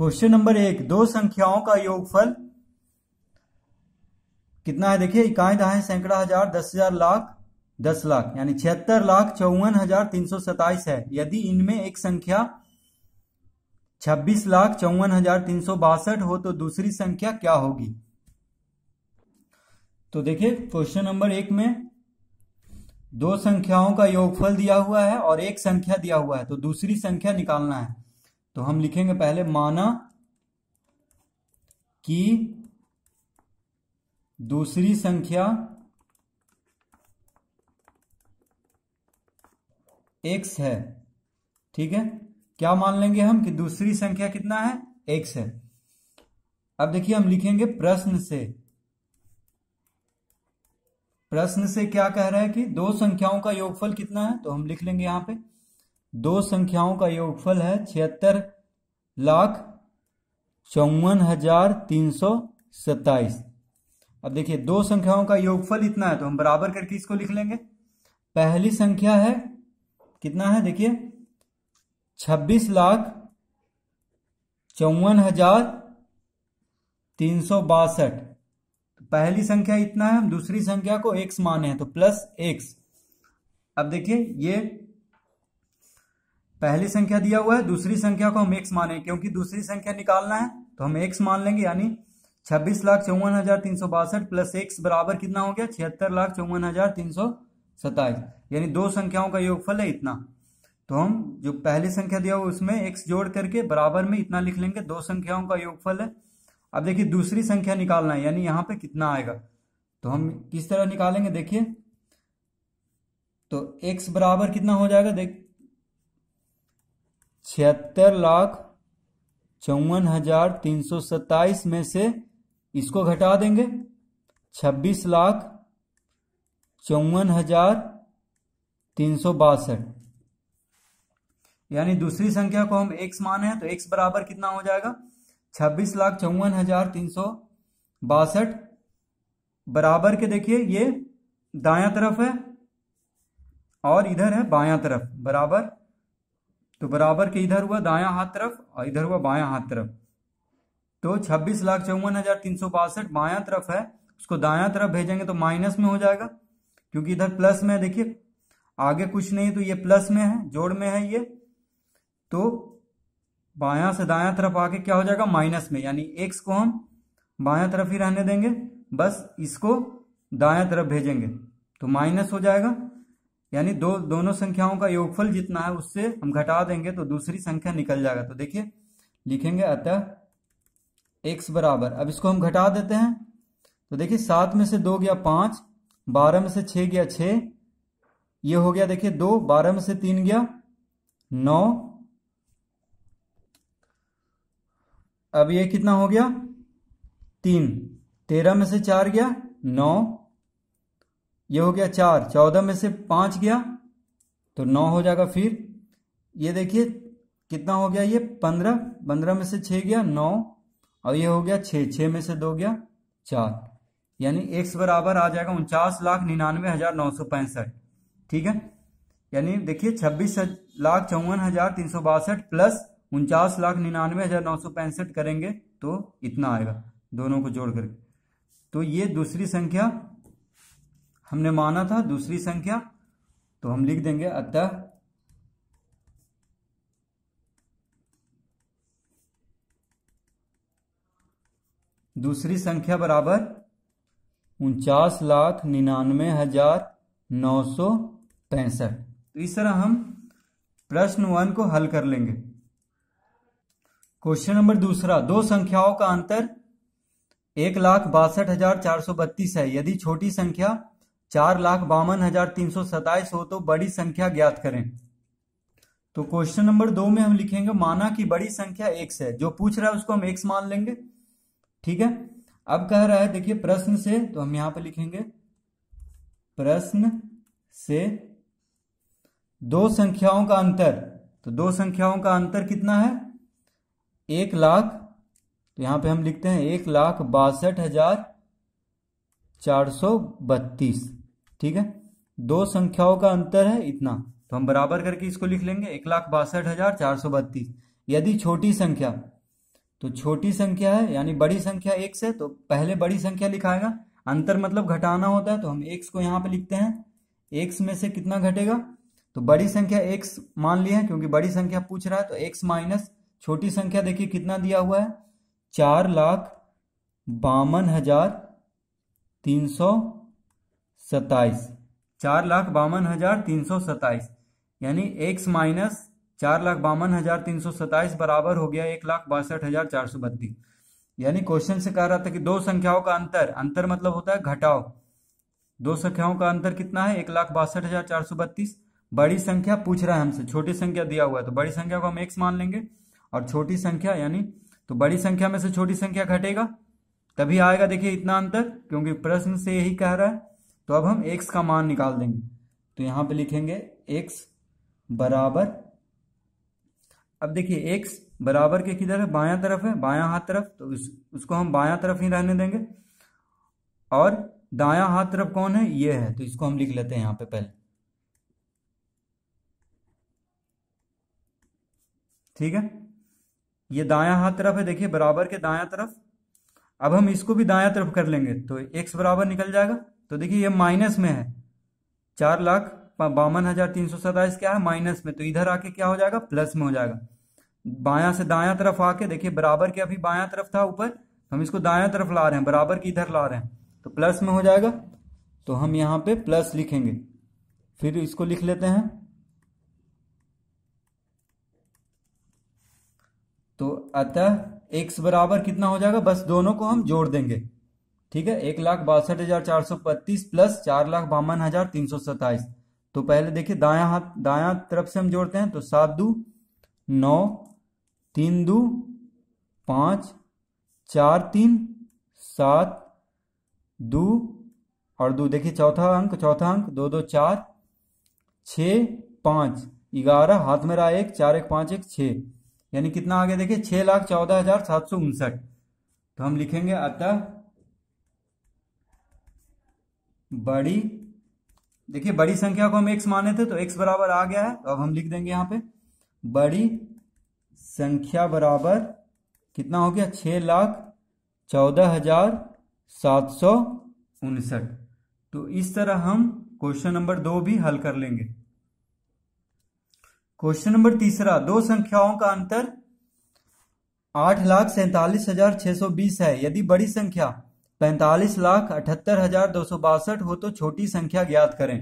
question number एक दो संख्याओं का योगफल कितना है देखिए इकाई दहाई सैकड़ा हजार दस हजार लाख दस लाख यानी छिहत्तर लाख चौवन हजार तीन सौ सताइस है यदि इनमें एक संख्या छब्बीस लाख चौवन हजार तीन सौ बासठ हो तो दूसरी संख्या क्या होगी तो देखिए क्वेश्चन नंबर एक में दो संख्याओं का योगफल दिया हुआ है और एक संख्या दिया हुआ है तो दूसरी संख्या निकालना है तो हम लिखेंगे पहले माना कि दूसरी संख्या एक्स है ठीक है क्या मान लेंगे हम कि दूसरी संख्या कितना है एक्स है अब देखिए हम लिखेंगे प्रश्न से प्रश्न से क्या कह रहा है कि दो संख्याओं का योगफल कितना है तो हम लिख लेंगे यहां पे दो संख्याओं का योगफल है छिहत्तर लाख चौवन हजार तीन सौ सत्ताईस अब देखिए दो संख्याओं का योगफल इतना है तो हम बराबर करके इसको लिख लेंगे पहली संख्या है कितना है देखिए छब्बीस लाख चौवन हजार तीन सौ बासठ तो पहली संख्या इतना है हम दूसरी संख्या को एक्स माने हैं तो प्लस एक्स अब देखिए ये पहली संख्या दिया हुआ है दूसरी संख्या को हम एक्स माने क्योंकि दूसरी संख्या निकालना है तो हम एक्स मान लेंगे यानी छब्बीस लाख चौवन हजार तीन सौ बासठ प्लस एक्स बराबर कितना हो गया छिहत्तर लाख चौवन हजार तीन सौ सताइस यानी दो संख्याओं का योगफल है इतना तो हम जो पहली संख्या दिया हुआ उसमें एक्स जोड़ करके बराबर में इतना लिख लेंगे दो संख्याओं का योगफल है अब देखिए दूसरी संख्या निकालना है यानी यहाँ पे कितना आएगा तो हम किस तरह निकालेंगे देखिए तो एक्स बराबर कितना हो जाएगा देख छिहत्तर लाख चौवन हजार तीन सौ सत्ताईस में से इसको घटा देंगे छब्बीस लाख चौवन हजार तीन सौ बासठ यानी दूसरी संख्या को हम एक्स माने हैं तो एक्स बराबर कितना हो जाएगा छब्बीस लाख चौवन हजार तीन सौ बासठ बराबर के देखिए ये दाया तरफ है और इधर है बाया तरफ बराबर तो बराबर के इधर हुआ दाया हाथ तरफ और इधर हुआ बाया हाथ तरफ तो छब्बीस लाख चौवन हजार तीन सौ बासठ बाया तरफ है उसको दाया तरफ भेजेंगे तो माइनस में हो जाएगा क्योंकि इधर प्लस में है देखिए आगे कुछ नहीं तो ये प्लस में है जोड़ में है ये तो बाया से दाया तरफ आके क्या हो जाएगा माइनस में यानी एक्स को हम बाया तरफ ही रहने देंगे बस इसको दाया तरफ भेजेंगे तो माइनस हो जाएगा यानी दो दोनों संख्याओं का योगफल जितना है उससे हम घटा देंगे तो दूसरी संख्या निकल जाएगा तो देखिए लिखेंगे अतः एक्स बराबर अब इसको हम घटा देते हैं तो देखिए सात में से दो गया पांच बारह में से छ गया छ ये हो गया देखिए दो बारह में से तीन गया नौ अब ये कितना हो गया तीन तेरह में से चार गया नौ ये हो गया चार चौदह में से पांच गया तो नौ हो जाएगा फिर ये देखिए कितना हो गया ये पंद्रह पंद्रह में से छ गया नौ और ये हो गया छ छ में से दो गया चार यानी एक्स बराबर आ जाएगा उनचास लाख निन्यानवे हजार नौ सौ पैंसठ ठीक है यानी देखिए छब्बीस लाख चौवन हजार तीन सौ बासठ प्लस उनचास लाख निन्यानवे हजार नौ सौ पैंसठ करेंगे तो इतना आएगा दोनों को जोड़ करके तो ये दूसरी संख्या हमने माना था दूसरी संख्या तो हम लिख देंगे अतः दूसरी संख्या बराबर उनचास लाख निन्यानवे हजार नौ सौ पैंसठ तो इस तरह हम प्रश्न वन को हल कर लेंगे क्वेश्चन नंबर दूसरा दो संख्याओं का अंतर एक लाख बासठ हजार चार सौ बत्तीस है यदि छोटी संख्या चार लाख बावन हजार तीन सौ सताइस हो तो बड़ी संख्या ज्ञात करें तो क्वेश्चन नंबर दो में हम लिखेंगे माना कि बड़ी संख्या एक्स है जो पूछ रहा है उसको हम एक्स मान लेंगे ठीक है अब कह रहा है देखिए प्रश्न से तो हम यहां पर लिखेंगे प्रश्न से दो संख्याओं का अंतर तो दो संख्याओं का अंतर कितना है एक लाख तो यहां पे हम लिखते हैं एक लाख बासठ हजार चार सौ बत्तीस ठीक है दो संख्याओं का अंतर है इतना तो हम बराबर करके इसको लिख लेंगे एक लाख बासठ हजार चार सौ बत्तीस यदि छोटी संख्या तो छोटी संख्या है यानी बड़ी संख्या एक से तो पहले बड़ी संख्या लिखाएगा अंतर मतलब घटाना होता है तो हम एक्स को यहाँ पे लिखते हैं एक्स में से कितना घटेगा तो बड़ी संख्या एक्स मान ली है क्योंकि बड़ी संख्या पूछ रहा है तो एक्स माइनस छोटी संख्या देखिए कितना दिया हुआ है चार लाख बावन हजार तीन सौ सत्ताईस चार लाख बावन हजार तीन सौ सताइस यानी एक्स माइनस चार लाख बावन हजार तीन सौ सताइस बराबर हो गया एक लाख बासठ हजार चार सौ बत्तीस यानी क्वेश्चन से कह रहा था कि दो संख्याओं का अंतर अंतर मतलब होता है घटाओ दो संख्याओं का अंतर कितना है एक लाख बासठ हजार चार सौ बत्तीस बड़ी संख्या पूछ रहा है हमसे छोटी संख्या दिया हुआ है तो बड़ी संख्या को हम एक्स मान लेंगे और छोटी संख्या यानी तो बड़ी संख्या में से छोटी संख्या घटेगा तभी आएगा देखिए इतना अंतर क्योंकि प्रश्न से यही कह रहा है तो अब हम एक्स का मान निकाल देंगे तो यहां पे लिखेंगे एक्स बराबर अब देखिए एक्स बराबर के किधर है बायां तरफ है बायां हाथ तरफ तो उस, उसको हम बायां तरफ ही रहने देंगे और दायां हाथ तरफ कौन है ये है तो इसको हम लिख लेते हैं यहां पे पहले ठीक है ये दायां हाथ तरफ है देखिए बराबर के दायां तरफ अब हम इसको भी दायां तरफ कर लेंगे तो एक्स बराबर निकल जाएगा तो देखिए ये माइनस में है चार लाख बावन हजार तीन सौ सताइस क्या है माइनस में तो इधर आके क्या हो जाएगा प्लस में हो जाएगा बायां से दायां तरफ आके देखिए बराबर के अभी बायां तरफ था ऊपर तो हम इसको दायां तरफ ला रहे हैं बराबर की इधर ला रहे हैं तो प्लस में हो जाएगा तो हम यहां पे प्लस लिखेंगे फिर इसको लिख लेते हैं तो अतः एक्स बराबर कितना हो जाएगा बस दोनों को हम जोड़ देंगे ठीक है एक लाख बासठ हजार चार सौ बत्तीस प्लस चार लाख बावन हजार तीन सौ सत्ताईस तो पहले देखिए दाया हाथ दाया तरफ से हम जोड़ते हैं तो सात दू नौ तीन दू पांच चार तीन सात दो और दो देखिए चौथा अंक चौथा अंक दो दो चार छ पांच ग्यारह हाथ में रहा एक चार एक पांच एक छः यानी कितना आगे देखिए छह लाख चौदह हजार सात सौ उनसठ तो हम लिखेंगे अतः बड़ी देखिए बड़ी संख्या को हम एक्स माने थे तो एक्स बराबर आ गया है तो अब हम लिख देंगे यहां पे बड़ी संख्या बराबर कितना हो गया छह लाख चौदह हजार सात सौ उनसठ तो इस तरह हम क्वेश्चन नंबर दो भी हल कर लेंगे क्वेश्चन नंबर तीसरा दो संख्याओं का अंतर आठ लाख सैतालीस हजार छह सौ बीस है यदि बड़ी संख्या पैंतालीस लाख अठहत्तर हजार दो सौ बासठ हो तो छोटी संख्या ज्ञात करें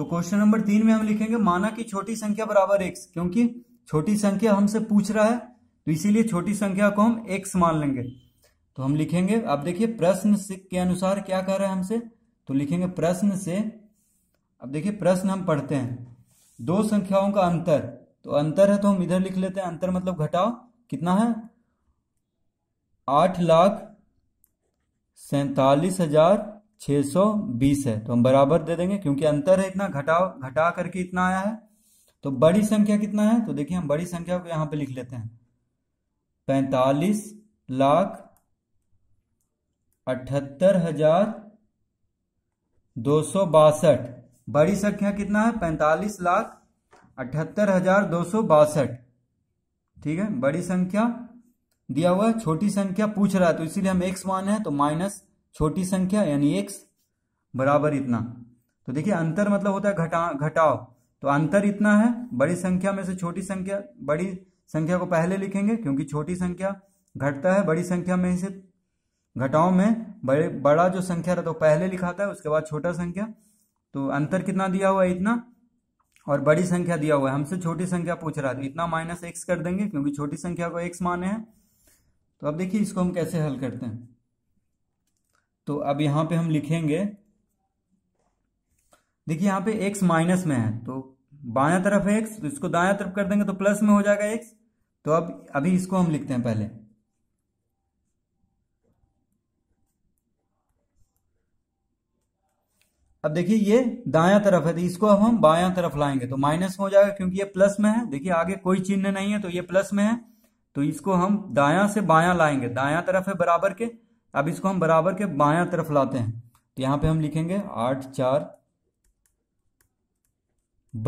तो क्वेश्चन नंबर तीन में हम लिखेंगे माना कि छोटी संख्या बराबर एक्स क्योंकि छोटी संख्या हमसे पूछ रहा है तो इसीलिए छोटी संख्या को हम एक्स मान लेंगे तो हम लिखेंगे अब देखिए प्रश्न के अनुसार क्या कह रहा है हमसे तो लिखेंगे प्रश्न से अब देखिए प्रश्न हम पढ़ते हैं दो संख्याओं का अंतर तो अंतर है तो हम इधर लिख लेते हैं अंतर मतलब घटाओ कितना है आठ लाख सैतालीस हजार छह सौ बीस है तो हम बराबर दे देंगे क्योंकि अंतर है इतना घटाओ घटा करके इतना आया है तो बड़ी संख्या कितना है तो देखिए हम बड़ी संख्या को यहां पे लिख लेते हैं पैतालीस लाख अठहत्तर हजार दो सौ बासठ बड़ी संख्या कितना है पैंतालीस लाख अठहत्तर हजार दो सौ बासठ ठीक है बड़ी संख्या दिया हुआ है छोटी संख्या पूछ रहा है तो इसीलिए हम एक्स मान है तो माइनस छोटी संख्या यानी एक्स बराबर इतना तो देखिए अंतर मतलब होता है घटा घटाओ तो अंतर इतना है बड़ी संख्या में से छोटी संख्या बड़ी संख्या को पहले लिखेंगे क्योंकि छोटी संख्या घटता है बड़ी संख्या में से घटाओं में बड़े बड़ा जो संख्या रहता है पहले लिखाता है उसके बाद छोटा संख्या तो अंतर कितना दिया हुआ है इतना और बड़ी संख्या दिया हुआ है हमसे छोटी संख्या पूछ रहा है तो इतना माइनस एक्स कर देंगे क्योंकि छोटी संख्या को एक्स माने हैं तो अब देखिए इसको हम कैसे हल करते हैं तो अब यहां पे हम लिखेंगे देखिए यहां पे एक्स माइनस में है तो बाया तरफ एक्स तो इसको दाया तरफ कर देंगे तो प्लस में हो जाएगा एक्स तो अब अभी इसको हम लिखते हैं पहले अब देखिए ये दाया तरफ है तो इसको अब हम बाया तरफ लाएंगे तो माइनस हो जाएगा क्योंकि ये प्लस में है देखिए आगे कोई चिन्ह नहीं है तो ये प्लस में है तो इसको हम दायां से बायां लाएंगे दायां तरफ है बराबर के अब इसको हम बराबर के बायां तरफ लाते हैं तो यहां पे हम लिखेंगे आठ चार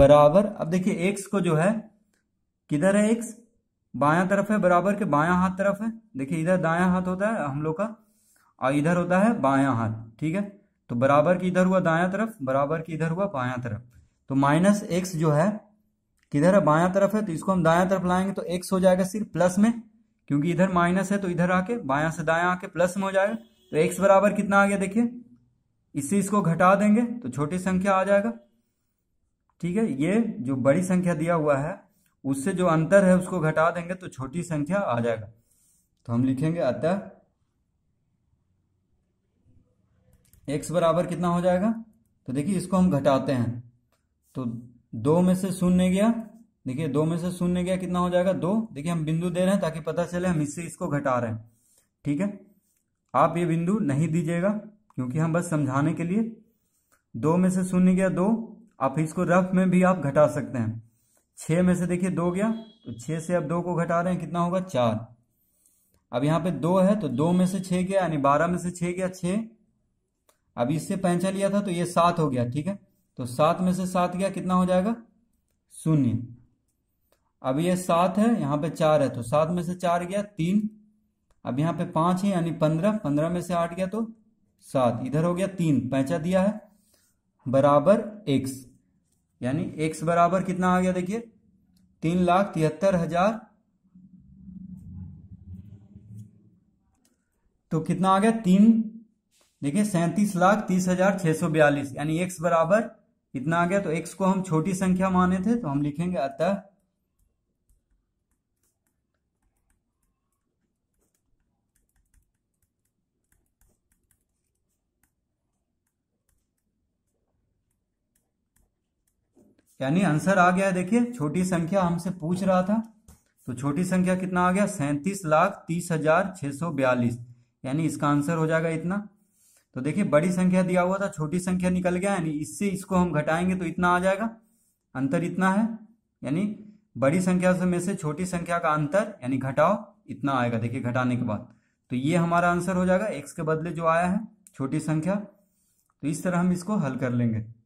बराबर अब देखिए एक्स को जो है किधर है एक्स बायां तरफ है बराबर के बायां हाथ तरफ है देखिए इधर दायां हाथ होता है हम लोग का और इधर होता है बायां हाथ ठीक है तो बराबर की इधर हुआ दायां तरफ बराबर की इधर हुआ बायां तरफ तो माइनस एक्स जो है किधर है बायां तरफ है तो इसको हम दायां तरफ लाएंगे तो एक्स हो जाएगा सिर्फ प्लस में क्योंकि इधर माइनस है तो इधर आके बायां से दायां आके प्लस में हो जाएगा तो एक्स बराबर कितना आ गया देखिए इससे इसको घटा देंगे तो छोटी संख्या आ जाएगा ठीक है ये जो बड़ी संख्या दिया हुआ है उससे जो अंतर है उसको घटा देंगे तो छोटी संख्या आ जाएगा तो हम लिखेंगे अतः एक्स बराबर कितना हो जाएगा तो देखिए इसको हम घटाते हैं तो दो में से शून्य गया देखिए दो में से शून्य गया कितना हो जाएगा दो देखिए हम बिंदु दे रहे हैं ताकि पता चले हम इससे इसको घटा रहे हैं ठीक है आप ये बिंदु नहीं दीजिएगा क्योंकि हम बस समझाने के लिए दो में से शून्य गया दो आप इसको रफ में भी आप घटा सकते हैं छः में से देखिए दो गया तो छः से आप दो को घटा रहे हैं कितना होगा चार अब यहाँ पे दो है तो दो में से छः गया यानी बारह में से छः गया छः अब इससे पैंचा लिया था तो ये सात हो गया ठीक है तो सात में से सात गया कितना हो जाएगा शून्य अब ये सात है यहां पे चार है तो सात में से चार गया तीन अब यहां पे पांच है यानी पंद्रह पंद्रह में से आठ गया तो सात इधर हो गया तीन पैचा दिया है बराबर एक्स यानी एक्स बराबर कितना आ गया देखिए तीन लाख तिहत्तर हजार तो कितना आ गया तीन देखिए सैंतीस लाख तीस हजार छह सौ बयालीस यानी एक्स बराबर इतना आ गया तो एक्स को हम छोटी संख्या माने थे तो हम लिखेंगे अतः यानी आंसर आ गया देखिए छोटी संख्या हमसे पूछ रहा था तो छोटी संख्या कितना आ गया सैंतीस लाख तीस हजार छह सौ बयालीस यानी इसका आंसर हो जाएगा इतना तो देखिए बड़ी संख्या दिया हुआ था छोटी संख्या निकल गया यानी इससे इसको हम घटाएंगे तो इतना आ जाएगा अंतर इतना है यानी बड़ी संख्या से में से छोटी संख्या का अंतर यानी घटाओ इतना आएगा देखिए घटाने के बाद तो ये हमारा आंसर हो जाएगा एक्स के बदले जो आया है छोटी संख्या तो इस तरह हम इसको हल कर लेंगे